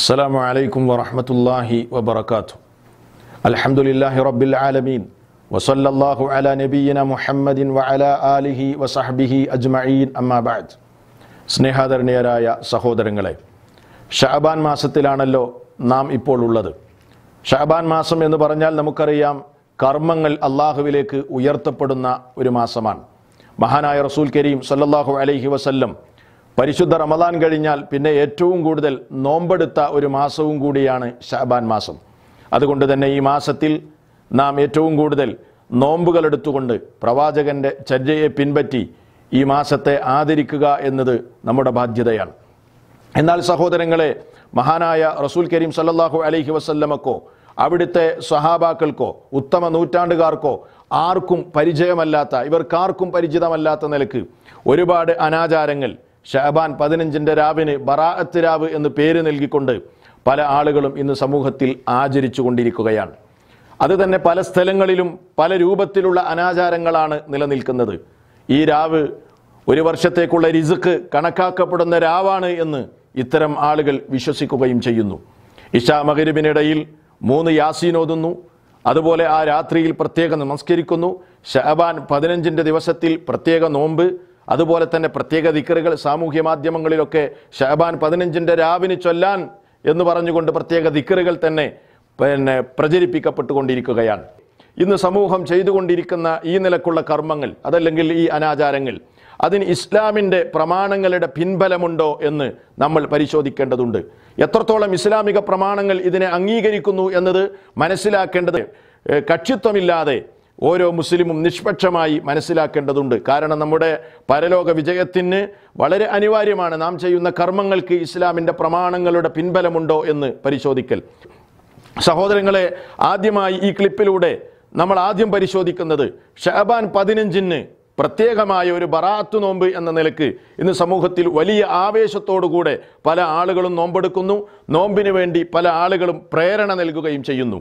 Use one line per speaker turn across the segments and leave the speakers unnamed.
السلام عليكم ورحمة الله وبركاته الحمد لله رب العالمين وصلى الله على نبينا محمد وعلى آله وصحبه أجمعين أما بعد സ്നേഹാദരണീയരായ സഹോദരങ്ങളെ ഷഹബാൻ മാസത്തിലാണല്ലോ നാം ഇപ്പോൾ ഉള്ളത് ഷഹബാൻ മാസം എന്ന് പറഞ്ഞാൽ നമുക്കറിയാം കർമ്മങ്ങൾ അള്ളാഹുവിലേക്ക് ഉയർത്തപ്പെടുന്ന ഒരു മാസമാണ് മഹാനായ റസൂൽ കരീം സല്ലാഹു അലൈഹി വസല്ലം പരിശുദ്ധ റമദാൻ കഴിഞ്ഞാൽ പിന്നെ ഏറ്റവും കൂടുതൽ നോമ്പെടുത്ത ഒരു മാസവും കൂടിയാണ് ഷാബാൻ മാസം അതുകൊണ്ട് തന്നെ ഈ മാസത്തിൽ നാം ഏറ്റവും കൂടുതൽ നോമ്പുകൾ എടുത്തുകൊണ്ട് പ്രവാചകൻ്റെ ചര്യയെ പിൻപറ്റി ഈ മാസത്തെ ആദരിക്കുക എന്നത് നമ്മുടെ ബാധ്യതയാണ് എന്നാൽ സഹോദരങ്ങളെ മഹാനായ റസൂൽ കരീം സല്ലാഹു അലൈഹി വസല്ലമക്കോ അവിടുത്തെ സഹാബാക്കൾക്കോ ഉത്തമ നൂറ്റാണ്ടുകാർക്കോ ആർക്കും പരിചയമല്ലാത്ത ഇവർക്കാർക്കും പരിചിതമല്ലാത്ത നിലക്ക് ഒരുപാട് അനാചാരങ്ങൾ ഷഹബാൻ പതിനഞ്ചിൻ്റെ രാവിന് ബറാഅത്ത് രാവ് എന്ന് പേര് നൽകിക്കൊണ്ട് പല ആളുകളും ഇന്ന് സമൂഹത്തിൽ ആചരിച്ചു കൊണ്ടിരിക്കുകയാണ് അതുതന്നെ പല സ്ഥലങ്ങളിലും പല രൂപത്തിലുള്ള അനാചാരങ്ങളാണ് നിലനിൽക്കുന്നത് ഈ രാവ് ഒരു വർഷത്തേക്കുള്ള റിസുക്ക് കണക്കാക്കപ്പെടുന്ന രാവാണ് എന്ന് ഇത്തരം ആളുകൾ വിശ്വസിക്കുകയും ചെയ്യുന്നു ഇഷാ മഹരിബിനിടയിൽ മൂന്ന് യാസീൻ ഓതുന്നു അതുപോലെ ആ രാത്രിയിൽ പ്രത്യേകം നമസ്കരിക്കുന്നു ഷഹബാൻ പതിനഞ്ചിൻ്റെ ദിവസത്തിൽ പ്രത്യേക നോമ്പ് അതുപോലെ തന്നെ പ്രത്യേക ദിക്കറുകൾ സാമൂഹ്യ മാധ്യമങ്ങളിലൊക്കെ ഷഹബാൻ പതിനഞ്ചിൻ്റെ രാവിന് ചൊല്ലാൻ എന്ന് പറഞ്ഞുകൊണ്ട് പ്രത്യേക ദിക്കറുകൾ തന്നെ പിന്നെ പ്രചരിപ്പിക്കപ്പെട്ടുകൊണ്ടിരിക്കുകയാണ് ഇന്ന് സമൂഹം ചെയ്തുകൊണ്ടിരിക്കുന്ന ഈ നിലക്കുള്ള കർമ്മങ്ങൾ അതല്ലെങ്കിൽ ഈ അനാചാരങ്ങൾ അതിന് ഇസ്ലാമിൻ്റെ പ്രമാണങ്ങളുടെ പിൻബലമുണ്ടോ എന്ന് നമ്മൾ പരിശോധിക്കേണ്ടതുണ്ട് എത്രത്തോളം ഇസ്ലാമിക പ്രമാണങ്ങൾ ഇതിനെ അംഗീകരിക്കുന്നു എന്നത് മനസ്സിലാക്കേണ്ടത് കക്ഷിത്വമില്ലാതെ ഓരോ മുസ്ലിമും നിഷ്പക്ഷമായി മനസ്സിലാക്കേണ്ടതുണ്ട് കാരണം നമ്മുടെ പരലോക വിജയത്തിന് വളരെ അനിവാര്യമാണ് നാം ചെയ്യുന്ന കർമ്മങ്ങൾക്ക് ഇസ്ലാമിൻ്റെ പ്രമാണങ്ങളുടെ പിൻബലമുണ്ടോ എന്ന് പരിശോധിക്കൽ സഹോദരങ്ങളെ ആദ്യമായി ഈ ക്ലിപ്പിലൂടെ നമ്മൾ ആദ്യം പരിശോധിക്കുന്നത് ഷഹബാൻ പതിനഞ്ചിന് പ്രത്യേകമായ ഒരു ബറാത്തു നോമ്പ് എന്ന നിലക്ക് ഇന്ന് സമൂഹത്തിൽ വലിയ ആവേശത്തോടുകൂടെ പല ആളുകളും നോമ്പെടുക്കുന്നു നോമ്പിന് വേണ്ടി പല ആളുകളും പ്രേരണ നൽകുകയും ചെയ്യുന്നു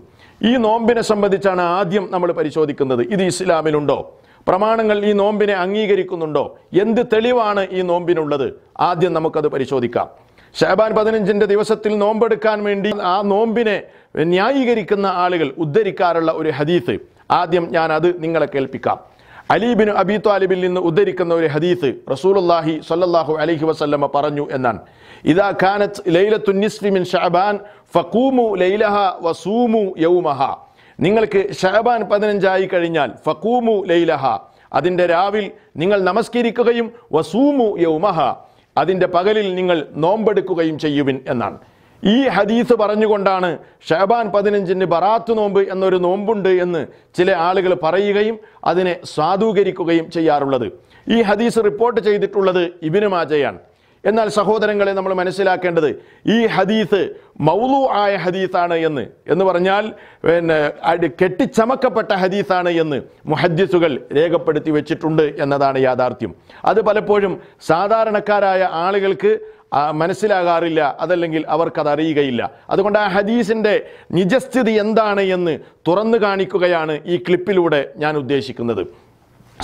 ഈ നോമ്പിനെ സംബന്ധിച്ചാണ് ആദ്യം നമ്മൾ പരിശോധിക്കുന്നത് ഇത് ഇസ്ലാമിലുണ്ടോ പ്രമാണങ്ങൾ ഈ നോമ്പിനെ അംഗീകരിക്കുന്നുണ്ടോ എന്ത് തെളിവാണ് ഈ നോമ്പിനുള്ളത് ആദ്യം നമുക്കത് പരിശോധിക്കാം ഷാബാൻ പതിനഞ്ചിന്റെ ദിവസത്തിൽ നോമ്പെടുക്കാൻ വേണ്ടി ആ നോമ്പിനെ ന്യായീകരിക്കുന്ന ആളുകൾ ഉദ്ധരിക്കാറുള്ള ഒരു ഹദീസ് ആദ്യം ഞാൻ അത് നിങ്ങളെ കേൾപ്പിക്കാം അലീബിന് അബി താലിബിൽ നിന്ന് ഉദ്ധരിക്കുന്ന ഒരു ഹദീത്ത് റസൂലുല്ലാഹി സല്ലാഹു അലൈഹി വസല്ലമ പറഞ്ഞു എന്നാണ് ഇദാ ഖാനത്ത് ലൈലത്തു നിസ്ലിമിൻ മിൻ ഷഅബാൻ ഫഖൂമു ലൈലഹ വസൂമു യൗമഹ നിങ്ങൾക്ക് ഷഅബാൻ പതിനഞ്ചായി കഴിഞ്ഞാൽ ഫഖൂമു ലൈലഹ അതിൻ്റെ രാവിൽ നിങ്ങൾ നമസ്കരിക്കുകയും വസൂമു യൗമഹ അതിൻ്റെ പകലിൽ നിങ്ങൾ നോമ്പെടുക്കുകയും ചെയ്യുവിൻ എന്നാണ് ഈ ഹദീസ് പറഞ്ഞുകൊണ്ടാണ് ഷഹബാൻ പതിനഞ്ചിന് ബറാത്ത് നോമ്പ് എന്നൊരു നോമ്പുണ്ട് എന്ന് ചില ആളുകൾ പറയുകയും അതിനെ സാധൂകരിക്കുകയും ചെയ്യാറുള്ളത് ഈ ഹദീസ് റിപ്പോർട്ട് ചെയ്തിട്ടുള്ളത് ഇബിനു മാജയാണ് എന്നാൽ സഹോദരങ്ങളെ നമ്മൾ മനസ്സിലാക്കേണ്ടത് ഈ ഹദീസ് മൗലു ആയ ഹദീസാണ് എന്ന് എന്ന് പറഞ്ഞാൽ പിന്നെ കെട്ടിച്ചമക്കപ്പെട്ട ഹദീസാണ് എന്ന് മുഹദ്ദിസുകൾ രേഖപ്പെടുത്തി വെച്ചിട്ടുണ്ട് എന്നതാണ് യാഥാർത്ഥ്യം അത് പലപ്പോഴും സാധാരണക്കാരായ ആളുകൾക്ക് മനസ്സിലാകാറില്ല അതല്ലെങ്കിൽ അവർക്കത് അറിയുകയില്ല അതുകൊണ്ട് ആ ഹദീസിൻ്റെ നിജസ്ഥിതി എന്താണ് എന്ന് തുറന്നു കാണിക്കുകയാണ് ഈ ക്ലിപ്പിലൂടെ ഞാൻ ഉദ്ദേശിക്കുന്നത്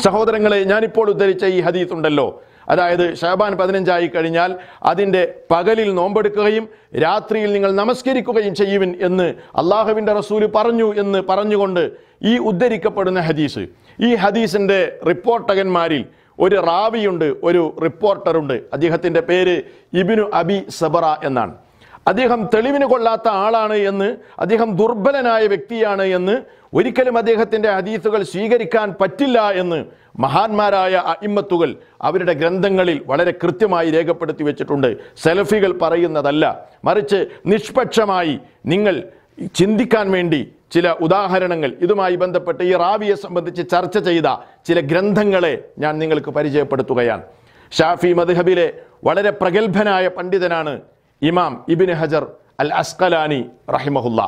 സഹോദരങ്ങളെ ഞാനിപ്പോൾ ഉദ്ധരിച്ച ഈ ഹദീസ് ഉണ്ടല്ലോ അതായത് ഷഹബാൻ പതിനഞ്ചായി കഴിഞ്ഞാൽ അതിൻ്റെ പകലിൽ നോമ്പെടുക്കുകയും രാത്രിയിൽ നിങ്ങൾ നമസ്കരിക്കുകയും ചെയ്യുവിൻ എന്ന് അള്ളാഹുവിൻ്റെ റസൂല് പറഞ്ഞു എന്ന് പറഞ്ഞുകൊണ്ട് ഈ ഉദ്ധരിക്കപ്പെടുന്ന ഹദീസ് ഈ ഹദീസിൻ്റെ റിപ്പോർട്ടകന്മാരിൽ ഒരു റാവിയുണ്ട് ഒരു റിപ്പോർട്ടറുണ്ട് അദ്ദേഹത്തിൻ്റെ പേര് ഇബിനു അബി സബറ എന്നാണ് അദ്ദേഹം തെളിവിന് കൊള്ളാത്ത ആളാണ് എന്ന് അദ്ദേഹം ദുർബലനായ വ്യക്തിയാണ് എന്ന് ഒരിക്കലും അദ്ദേഹത്തിൻ്റെ ഹദീസുകൾ സ്വീകരിക്കാൻ പറ്റില്ല എന്ന് മഹാന്മാരായ അയിമ്മത്തുകൾ അവരുടെ ഗ്രന്ഥങ്ങളിൽ വളരെ കൃത്യമായി രേഖപ്പെടുത്തി വെച്ചിട്ടുണ്ട് സെലഫികൾ പറയുന്നതല്ല മറിച്ച് നിഷ്പക്ഷമായി നിങ്ങൾ ചിന്തിക്കാൻ വേണ്ടി ചില ഉദാഹരണങ്ങൾ ഇതുമായി ബന്ധപ്പെട്ട് ഈ റാവിയെ സംബന്ധിച്ച് ചർച്ച ചെയ്ത ചില ഗ്രന്ഥങ്ങളെ ഞാൻ നിങ്ങൾക്ക് പരിചയപ്പെടുത്തുകയാണ് ഷാഫി മദ്ഹബിലെ വളരെ പ്രഗത്ഭനായ പണ്ഡിതനാണ് ഇമാം ഇബിൻ ഹജർ അൽ അസ്കലാനി റഹിമഹുല്ല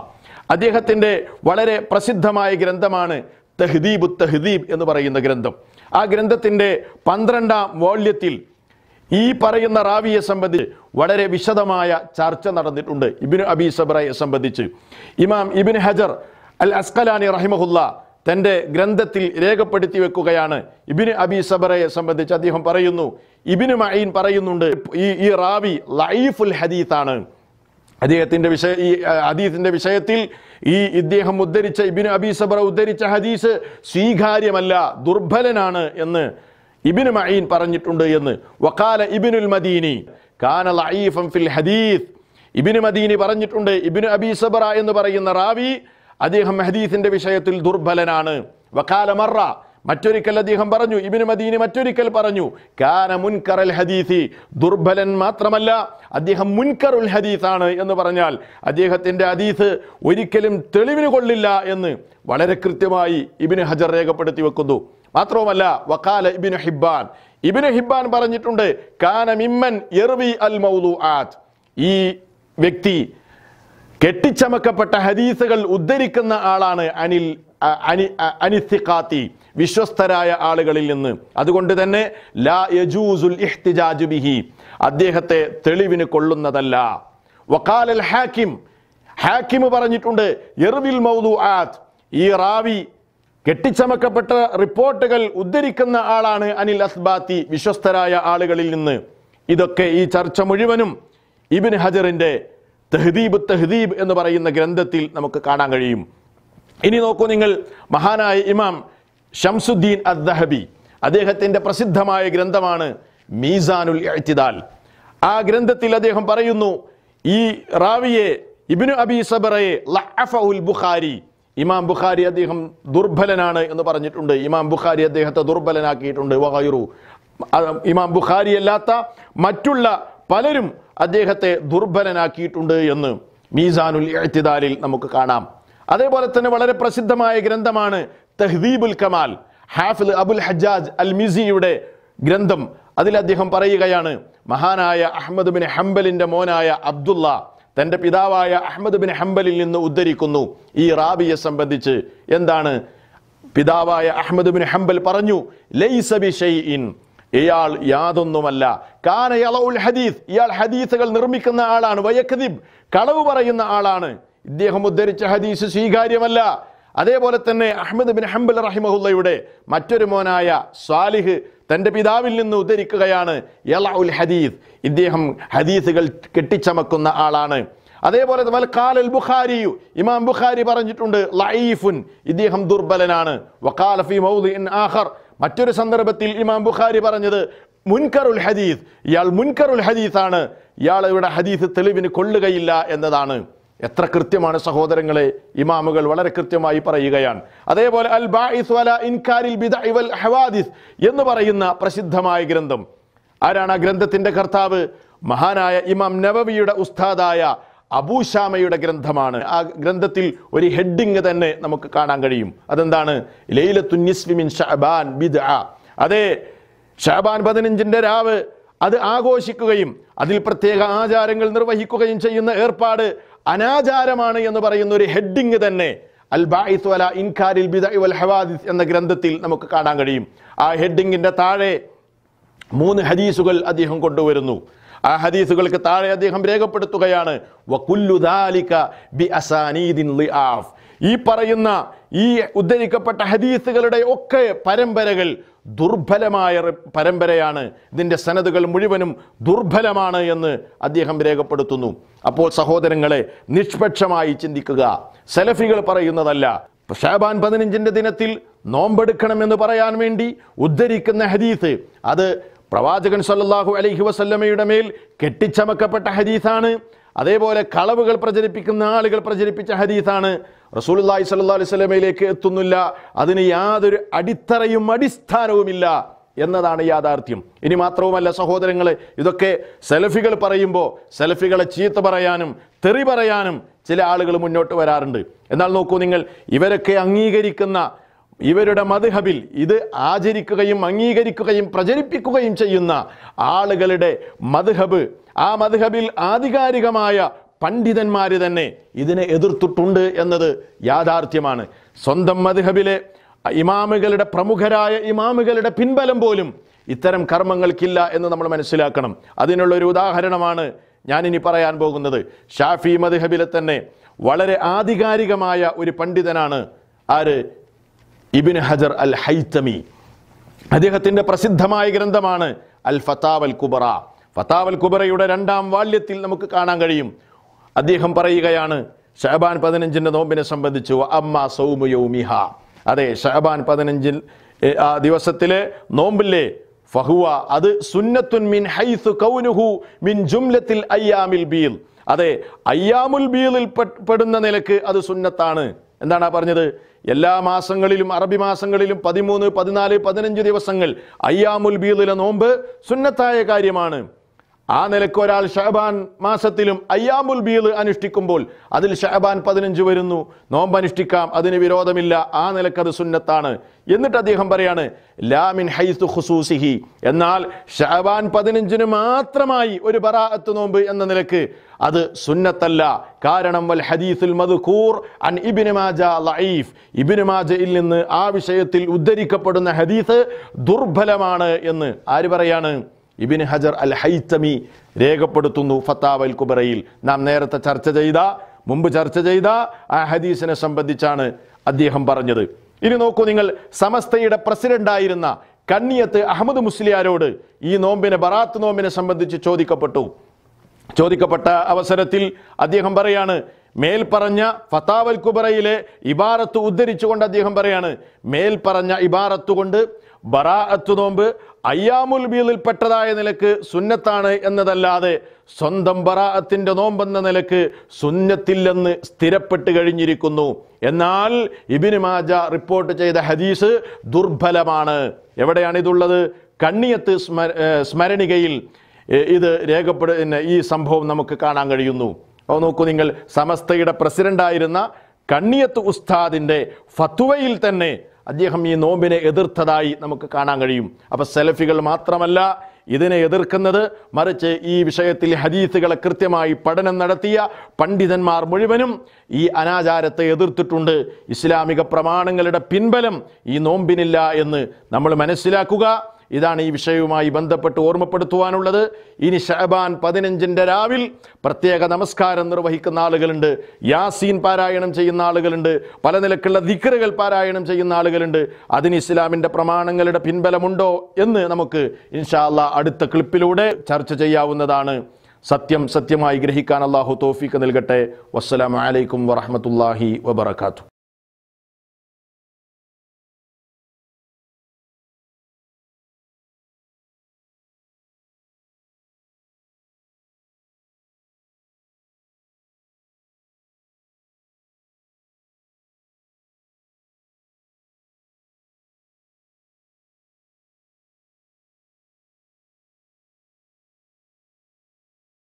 അദ്ദേഹത്തിൻ്റെ വളരെ പ്രസിദ്ധമായ ഗ്രന്ഥമാണ് തെഹ്ദീബ് തഹ്ദീബ് എന്ന് പറയുന്ന ഗ്രന്ഥം ആ ഗ്രന്ഥത്തിൻ്റെ പന്ത്രണ്ടാം വോള്യത്തിൽ ഈ പറയുന്ന റാവിയെ സംബന്ധിച്ച് വളരെ വിശദമായ ചർച്ച നടന്നിട്ടുണ്ട് ഇബിൻ അബി സബ്രയെ സംബന്ധിച്ച് ഇമാം ഇബിൻ ഹജർ അൽ അസ്കലാനി റഹിമഹുല്ല തൻ്റെ ഗ്രന്ഥത്തിൽ രേഖപ്പെടുത്തി വെക്കുകയാണ് ഇബിന് അബി സബറയെ സംബന്ധിച്ച് അദ്ദേഹം പറയുന്നു ഇബിന് മഹീൻ പറയുന്നുണ്ട് ഈ ഈ റാവി ലൈഫുൽ ഹദീത്താണ് അദ്ദേഹത്തിൻ്റെ വിഷയ ഈ ഹദീസിൻ്റെ വിഷയത്തിൽ ഈ ഇദ്ദേഹം ഉദ്ധരിച്ച ഇബിന് അബി സബറ ഉദ്ധരിച്ച ഹദീസ് സ്വീകാര്യമല്ല ദുർബലനാണ് എന്ന് ഇബിന് മഈൻ പറഞ്ഞിട്ടുണ്ട് എന്ന് വക്കാല ഇബിനുൽ മദീനി കാന ലഈഫൻ ഫിൽ ഹദീസ് ഇബിന് മദീനി പറഞ്ഞിട്ടുണ്ട് ഇബിന് അബി സബറ എന്ന് പറയുന്ന റാവി അദ്ദേഹം ഹദീസിന്റെ വിഷയത്തിൽ ദുർബലനാണ് വക്കാല മറ മറ്റൊരിക്കൽ അദ്ദേഹം പറഞ്ഞു ഇബിന് മദീനി മറ്റൊരിക്കൽ പറഞ്ഞു കാന മുൻകറൽ ഹദീസി ദുർബലൻ മാത്രമല്ല അദ്ദേഹം മുൻകറുൽ ആണ് എന്ന് പറഞ്ഞാൽ അദ്ദേഹത്തിൻ്റെ ഹദീസ് ഒരിക്കലും തെളിവിന് കൊള്ളില്ല എന്ന് വളരെ കൃത്യമായി ഇബിന് ഹജർ രേഖപ്പെടുത്തി വെക്കുന്നു മാത്രവുമല്ല വക്കാല ഇബിനു ഹിബാൻ ഇബിനു ഹിബാൻ പറഞ്ഞിട്ടുണ്ട് കാന മിമ്മൻ അൽ മൗലു ആത് ഈ വ്യക്തി കെട്ടിച്ചമക്കപ്പെട്ട ഹദീസുകൾ ഉദ്ധരിക്കുന്ന ആളാണ് അനിൽ അനി അനിസിഖാത്തി വിശ്വസ്തരായ ആളുകളിൽ നിന്ന് അതുകൊണ്ട് തന്നെ ലാ യജൂസുൽ ഇഹ്തിജാജ് ബിഹി അദ്ദേഹത്തെ തെളിവിന് കൊള്ളുന്നതല്ല വക്കാലൽ ഹാക്കിം ഹാക്കിം പറഞ്ഞിട്ടുണ്ട് എർവിൽ മൗലു ആത് ഈ റാവി കെട്ടിച്ചമക്കപ്പെട്ട റിപ്പോർട്ടുകൾ ഉദ്ധരിക്കുന്ന ആളാണ് അനിൽ അസ്ബാത്തി വിശ്വസ്തരായ ആളുകളിൽ നിന്ന് ഇതൊക്കെ ഈ ചർച്ച മുഴുവനും ഇബിൻ ഹജറിൻ്റെ തെഹദീബ് തെഹദീബ് എന്ന് പറയുന്ന ഗ്രന്ഥത്തിൽ നമുക്ക് കാണാൻ കഴിയും ഇനി നോക്കൂ നിങ്ങൾ മഹാനായ ഇമാം ഷംസുദ്ദീൻ അദ്ദഹബി അദ്ദേഹത്തിൻ്റെ പ്രസിദ്ധമായ ഗ്രന്ഥമാണ് മീസാനുൽ എഴുത്തിദാൽ ആ ഗ്രന്ഥത്തിൽ അദ്ദേഹം പറയുന്നു ഈ റാവിയെ ഇബിനു അബി സബറയെ ബുഖാരി ഇമാം ബുഖാരി അദ്ദേഹം ദുർബലനാണ് എന്ന് പറഞ്ഞിട്ടുണ്ട് ഇമാം ബുഖാരി അദ്ദേഹത്തെ ദുർബലനാക്കിയിട്ടുണ്ട് വഹൈറു ഇമാം ബുഖാരി അല്ലാത്ത മറ്റുള്ള പലരും അദ്ദേഹത്തെ ദുർബലനാക്കിയിട്ടുണ്ട് എന്ന് മീസാനുൽ എഴുത്തിദാലിൽ നമുക്ക് കാണാം അതേപോലെ തന്നെ വളരെ പ്രസിദ്ധമായ ഗ്രന്ഥമാണ് തെഹ്ദീബുൽ കമാൽ ഹാഫിൽ അബുൽ ഹജാജ് അൽ മിസിയുടെ ഗ്രന്ഥം അതിൽ അദ്ദേഹം പറയുകയാണ് മഹാനായ അഹമ്മദ് ബിൻ ഹംബലിൻ്റെ മോനായ അബ്ദുള്ള തൻ്റെ പിതാവായ അഹമ്മദ് ബിൻ ഹംബലിൽ നിന്ന് ഉദ്ധരിക്കുന്നു ഈ റാബിയെ സംബന്ധിച്ച് എന്താണ് പിതാവായ അഹമ്മദ് ബിൻ ഹംബൽ പറഞ്ഞു ലൈസബിഷൈൻ ഇയാൾ യാതൊന്നുമല്ല കാന യളഉൽ ഹദീസ് ഇയാൾ ഹദീസുകൾ നിർമ്മിക്കുന്ന ആളാണ് വയക്കദീബ് കളവ് പറയുന്ന ആളാണ് ഇദ്ദേഹം ഉദ്ധരിച്ച ഹദീസ് സ്വീകാര്യമല്ല അതേപോലെ തന്നെ അഹമ്മദ് ബിൻ ഹംബൽ റഹിമഹുല്ലയുടെ മറ്റൊരു മോനായ സ്വാലിഹ് തൻ്റെ പിതാവിൽ നിന്ന് ഉദ്ധരിക്കുകയാണ് യല ഉൽ ഹദീസ് ഇദ്ദേഹം ഹദീസുകൾ കെട്ടിച്ചമക്കുന്ന ആളാണ് അതേപോലെ വൽ കാലൽ ബുഖാരിയു ഇമാം ബുഖാരി പറഞ്ഞിട്ടുണ്ട് ലൈഫുൻ ഇദ്ദേഹം ദുർബലനാണ് വക്കാലഫി മൗദ് ഇൻ ആഹർ മറ്റൊരു സന്ദർഭത്തിൽ ഇമാം ബുഖാരി പറഞ്ഞത് മുൻകറുൽ ഹദീസ് ഇയാൾ മുൻകറുൽ ഹദീസാണ് ഇയാൾ ഇവിടെ ഹദീസ് തെളിവിന് കൊള്ളുകയില്ല എന്നതാണ് എത്ര കൃത്യമാണ് സഹോദരങ്ങളെ ഇമാമുകൾ വളരെ കൃത്യമായി പറയുകയാണ് അതേപോലെ അൽ ബാഇസ് വല ഇൻകാരിൽ ബിദ ഇവൽ ഹവാദിസ് എന്ന് പറയുന്ന പ്രസിദ്ധമായ ഗ്രന്ഥം ആരാണ് ആ ഗ്രന്ഥത്തിൻ്റെ കർത്താവ് മഹാനായ ഇമാം നവവിയുടെ ഉസ്താദായ അബൂശാമയുടെ ഗ്രന്ഥമാണ് ആ ഗ്രന്ഥത്തിൽ ഒരു ഹെഡിങ് തന്നെ നമുക്ക് കാണാൻ കഴിയും അതെന്താണ് ലൈലത്തുനിസ്വിമിൻ ഷഹബാൻ ബിദ അതെ ഷഹബാൻ പതിനഞ്ചിൻ്റെ രാവ് അത് ആഘോഷിക്കുകയും അതിൽ പ്രത്യേക ആചാരങ്ങൾ നിർവഹിക്കുകയും ചെയ്യുന്ന ഏർപ്പാട് അനാചാരമാണ് എന്ന് പറയുന്ന ഒരു ഹെഡിങ് തന്നെ അൽ ബായിസ് വല ഇൻഖാരിൽ ഹവാദിസ് എന്ന ഗ്രന്ഥത്തിൽ നമുക്ക് കാണാൻ കഴിയും ആ ഹെഡിങ്ങിൻ്റെ താഴെ മൂന്ന് ഹദീസുകൾ അദ്ദേഹം കൊണ്ടുവരുന്നു ആ ഹദീസുകൾക്ക് താഴെ അദ്ദേഹം രേഖപ്പെടുത്തുകയാണ് വകുല്ലുദാലിക ബി അസാനീദിൻ ലിആഫ് ഈ പറയുന്ന ഈ ഉദ്ധരിക്കപ്പെട്ട ഹദീസുകളുടെ ഒക്കെ പരമ്പരകൾ ദുർബലമായ പരമ്പരയാണ് ഇതിൻ്റെ സനതുകൾ മുഴുവനും ദുർബലമാണ് എന്ന് അദ്ദേഹം രേഖപ്പെടുത്തുന്നു അപ്പോൾ സഹോദരങ്ങളെ നിഷ്പക്ഷമായി ചിന്തിക്കുക സെലഫികൾ പറയുന്നതല്ല ഷാബാൻ പതിനഞ്ചിൻ്റെ ദിനത്തിൽ നോമ്പെടുക്കണമെന്ന് പറയാൻ വേണ്ടി ഉദ്ധരിക്കുന്ന ഹദീസ് അത് പ്രവാചകൻ സല്ലാഹു അലഹി വസല്ലമയുടെ മേൽ കെട്ടിച്ചമക്കപ്പെട്ട ഹദീസാണ് അതേപോലെ കളവുകൾ പ്രചരിപ്പിക്കുന്ന ആളുകൾ പ്രചരിപ്പിച്ച ഹദീസാണ് റസൂലുല്ലാഹി സല്ലാ അലൈഹി സ്വലമയിലേക്ക് എത്തുന്നില്ല അതിന് യാതൊരു അടിത്തറയും അടിസ്ഥാനവുമില്ല എന്നതാണ് യാഥാർത്ഥ്യം ഇനി മാത്രവുമല്ല സഹോദരങ്ങളെ ഇതൊക്കെ സെലഫികൾ പറയുമ്പോൾ സെലഫികളെ ചീത്ത പറയാനും തെറി പറയാനും ചില ആളുകൾ മുന്നോട്ട് വരാറുണ്ട് എന്നാൽ നോക്കൂ നിങ്ങൾ ഇവരൊക്കെ അംഗീകരിക്കുന്ന ഇവരുടെ മധുഹബിൽ ഇത് ആചരിക്കുകയും അംഗീകരിക്കുകയും പ്രചരിപ്പിക്കുകയും ചെയ്യുന്ന ആളുകളുടെ മധുഹബ് ആ മദ്ഹബിൽ ആധികാരികമായ പണ്ഡിതന്മാർ തന്നെ ഇതിനെ എതിർത്തിട്ടുണ്ട് എന്നത് യാഥാർത്ഥ്യമാണ് സ്വന്തം മദ്ഹബിലെ ഇമാമുകളുടെ പ്രമുഖരായ ഇമാമുകളുടെ പിൻബലം പോലും ഇത്തരം കർമ്മങ്ങൾക്കില്ല എന്ന് നമ്മൾ മനസ്സിലാക്കണം അതിനുള്ള ഒരു ഉദാഹരണമാണ് ഞാനിനി പറയാൻ പോകുന്നത് ഷാഫി മദ്ഹബിലെ തന്നെ വളരെ ആധികാരികമായ ഒരു പണ്ഡിതനാണ് ആര് ഇബിൻ ഹജർ അൽ ഹൈത്തമി അദ്ദേഹത്തിൻ്റെ പ്രസിദ്ധമായ ഗ്രന്ഥമാണ് അൽ ഫത്താവൽ കുബറ ഫത്താവൽ കുബറയുടെ രണ്ടാം വാല്യത്തിൽ നമുക്ക് കാണാൻ കഴിയും അദ്ദേഹം പറയുകയാണ് ഷഹബാൻ പതിനഞ്ചിൻ്റെ നോമ്പിനെ സംബന്ധിച്ചു അമ്മ സൗമയൗമിഹ അതെ ഷഹബാൻ പതിനഞ്ചിൽ ആ ദിവസത്തിലെ നോമ്പില്ലേ ഫഹുവ അത് സുന്നത്തുൻ മിൻ ഹൈസ് കൗനുഹു മിൻ ജുംലത്തിൽ അയ്യാമിൽ ബീൽ അതെ അയ്യാമുൽ ബീലിൽ പെടുന്ന നിലക്ക് അത് സുന്നത്താണ് എന്താണ് പറഞ്ഞത് എല്ലാ മാസങ്ങളിലും അറബി മാസങ്ങളിലും പതിമൂന്ന് പതിനാല് പതിനഞ്ച് ദിവസങ്ങൾ അയ്യാമുൽ ബീലിലെ നോമ്പ് സുന്നത്തായ കാര്യമാണ് ആ നിലയ്ക്ക് ഒരാൾ ഷഹബാൻ മാസത്തിലും അയ്യാമുൽ ബീൽ അനുഷ്ഠിക്കുമ്പോൾ അതിൽ ഷഹബാൻ പതിനഞ്ച് വരുന്നു നോമ്പ് അനുഷ്ഠിക്കാം അതിന് വിരോധമില്ല ആ നിലക്ക് അത് സുന്നത്താണ് എന്നിട്ട് അദ്ദേഹം പറയാണ് ലാമിൻ ഹൈസു ഖുസൂസിഹി എന്നാൽ ഷഹബാൻ പതിനഞ്ചിന് മാത്രമായി ഒരു ബറാഅത്ത് നോമ്പ് എന്ന നിലക്ക് അത് സുന്നത്തല്ല കാരണം വൽ ഹദീസുൽ മദ്കൂർ അൻ ഇബ്നു മാജ ലഈഫ് ഇബ്നു മാജയിൽ നിന്ന് ആ വിഷയത്തിൽ ഉദ്ധരിക്കപ്പെടുന്ന ഹദീസ് ദുർബലമാണ് എന്ന് ആര് പറയാണ് ഇബിൻ ഹജർ അൽ ഹൈത്തമി രേഖപ്പെടുത്തുന്നു ഫത്താവൽ കുബറയിൽ നാം നേരത്തെ ചർച്ച ചെയ്ത മുമ്പ് ചർച്ച ചെയ്ത ആ ഹദീസിനെ സംബന്ധിച്ചാണ് അദ്ദേഹം പറഞ്ഞത് ഇനി നോക്കൂ നിങ്ങൾ സമസ്തയുടെ പ്രസിഡന്റായിരുന്ന കണ്ണിയത്ത് അഹമ്മദ് മുസ്ലിയാരോട് ഈ നോമ്പിനെ ബറാത്ത് നോമ്പിനെ സംബന്ധിച്ച് ചോദിക്കപ്പെട്ടു ചോദിക്കപ്പെട്ട അവസരത്തിൽ അദ്ദേഹം പറയാണ് പറഞ്ഞ ഫത്താവൽ കുബറയിലെ ഇബാറത്ത് ഉദ്ധരിച്ചുകൊണ്ട് അദ്ദേഹം പറയാണ് മേൽപ്പറഞ്ഞ ഇബാറത്ത് കൊണ്ട് ബറാഅത്ത് നോമ്പ് അയ്യാമുൽ ബീദിൽപ്പെട്ടതായ നിലക്ക് സുന്നത്താണ് എന്നതല്ലാതെ സ്വന്തം ബറാഅത്തിൻ്റെ നോമ്പെന്ന നിലക്ക് സുന്നത്തില്ലെന്ന് സ്ഥിരപ്പെട്ട് കഴിഞ്ഞിരിക്കുന്നു എന്നാൽ ഇബിന് മാജ റിപ്പോർട്ട് ചെയ്ത ഹദീസ് ദുർബലമാണ് എവിടെയാണ് ഇതുള്ളത് കണ്ണിയത്ത് സ്മരണികയിൽ ഇത് രേഖപ്പെടുന്ന ഈ സംഭവം നമുക്ക് കാണാൻ കഴിയുന്നു അപ്പോൾ നോക്കൂ നിങ്ങൾ സമസ്തയുടെ പ്രസിഡൻ്റായിരുന്ന കണ്ണിയത്ത് ഉസ്താദിൻ്റെ ഫത്വയിൽ തന്നെ അദ്ദേഹം ഈ നോമ്പിനെ എതിർത്തതായി നമുക്ക് കാണാൻ കഴിയും അപ്പോൾ സെലഫികൾ മാത്രമല്ല ഇതിനെ എതിർക്കുന്നത് മറിച്ച് ഈ വിഷയത്തിൽ ഹദീസുകളെ കൃത്യമായി പഠനം നടത്തിയ പണ്ഡിതന്മാർ മുഴുവനും ഈ അനാചാരത്തെ എതിർത്തിട്ടുണ്ട് ഇസ്ലാമിക പ്രമാണങ്ങളുടെ പിൻബലം ഈ നോമ്പിനില്ല എന്ന് നമ്മൾ മനസ്സിലാക്കുക ഇതാണ് ഈ വിഷയവുമായി ബന്ധപ്പെട്ട് ഓർമ്മപ്പെടുത്തുവാനുള്ളത് ഇനി ഷഹബാൻ പതിനഞ്ചിൻ്റെ രാവിൽ പ്രത്യേക നമസ്കാരം നിർവഹിക്കുന്ന ആളുകളുണ്ട് യാസീൻ പാരായണം ചെയ്യുന്ന ആളുകളുണ്ട് പല നിലക്കുള്ള ദിക്കറുകൾ പാരായണം ചെയ്യുന്ന ആളുകളുണ്ട് അതിന് ഇസ്ലാമിൻ്റെ പ്രമാണങ്ങളുടെ പിൻബലമുണ്ടോ എന്ന് നമുക്ക് ഇൻഷാല്ല അടുത്ത ക്ലിപ്പിലൂടെ ചർച്ച ചെയ്യാവുന്നതാണ് സത്യം സത്യമായി ഗ്രഹിക്കാൻ അള്ളാഹു തോഫിക്ക് നൽകട്ടെ വസ്സലാമലൈക്കും വറഹമത്തല്ലാഹി വബർക്കാത്തു